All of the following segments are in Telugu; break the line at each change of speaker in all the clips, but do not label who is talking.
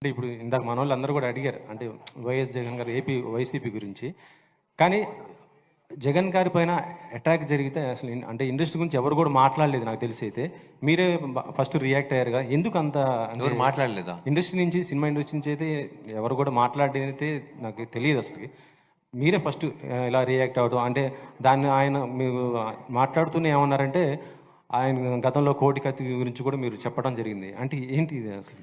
అంటే ఇప్పుడు ఇందాక మన వాళ్ళందరూ కూడా అడిగారు అంటే వైఎస్ జగన్ గారు ఏపీ వైసీపీ గురించి కానీ జగన్ గారి పైన అటాక్ జరిగితే అసలు అంటే ఇండస్ట్రీ గురించి ఎవరు కూడా మాట్లాడలేదు నాకు తెలిసి అయితే మీరే ఫస్ట్ రియాక్ట్ అయ్యారుగా ఎందుకు అంత మాట్లాడలేదా ఇండస్ట్రీ నుంచి సినిమా ఇండస్ట్రీ నుంచి అయితే ఎవరు కూడా మాట్లాడేదైతే నాకు తెలియదు అసలు మీరే ఫస్ట్ ఇలా రియాక్ట్ అవ్వడం అంటే దాన్ని ఆయన మీరు మాట్లాడుతూనే ఏమన్నారంటే ఆయన గతంలో కోటి కత్తి గురించి కూడా మీరు చెప్పడం జరిగింది అంటే ఏంటి ఇది అసలు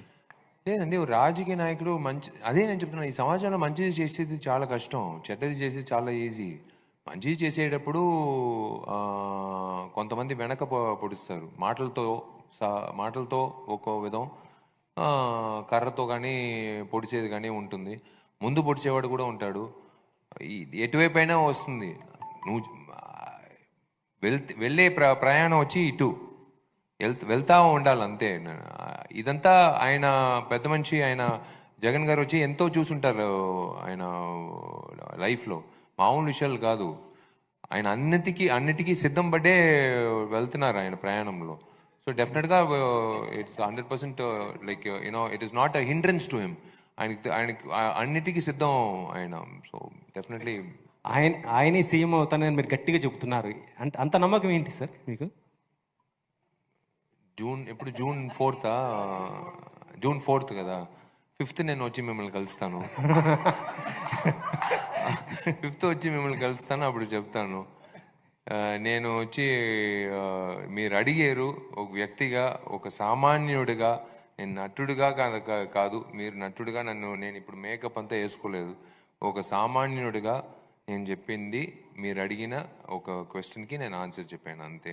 లేదండి
రాజకీయ నాయకుడు మంచి అదే నేను చెప్తున్నాను ఈ సమాజంలో మంచిది చేసేది చాలా కష్టం చెడ్డది చేసేది చాలా ఈజీ మంచిది చేసేటప్పుడు కొంతమంది వెనక పొడుస్తారు మాటలతో మాటలతో ఒక్కో విధం కర్రతో కానీ పొడిచేది కానీ ఉంటుంది ముందు పొడిచేవాడు కూడా ఉంటాడు ఎటువైపైనా వస్తుంది నువ్వు వెళ్ వెళ్ళే ప్ర ప్రయాణం వచ్చి ఇటు వెళ్ వెళ్తా ఉండాలి అంతే ఇదంతా ఆయన పెద్ద మనిషి ఆయన జగన్ గారు వచ్చి ఎంతో చూసుంటారు ఆయన లైఫ్లో మామూలు విషయాలు కాదు ఆయన అన్నిటికీ అన్నిటికీ సిద్ధం పడ్డే వెళ్తున్నారు ఆయన ప్రయాణంలో సో డెఫినెట్గా it's hundred percent like you know it is not a hindrance to him ఆయనకి ఆయనకి అన్నిటికీ సిద్ధం ఆయన సో డెఫినెట్లీ
ఆయన ఆయనే సీఎం అవుతానని మీరు గట్టిగా చెబుతున్నారు అంటే అంత నమ్మకం ఏంటి సార్ మీకు జూన్ ఎప్పుడు జూన్ ఫోర్తా జూన్ ఫోర్త్ కదా
ఫిఫ్త్ నేను వచ్చి మిమ్మల్ని కలుస్తాను ఫిఫ్త్ వచ్చి మిమ్మల్ని కలుస్తాను అప్పుడు చెప్తాను నేను వచ్చి మీరు అడిగారు ఒక వ్యక్తిగా ఒక సామాన్యుడిగా నేను నటుడిగా కాదు మీరు నటుడిగా నన్ను నేను ఇప్పుడు మేకప్ అంతా వేసుకోలేదు ఒక సామాన్యుడిగా నేను చెప్పింది మీరు అడిగిన ఒక క్వశ్చన్కి నేను ఆన్సర్ చెప్పాను అంతే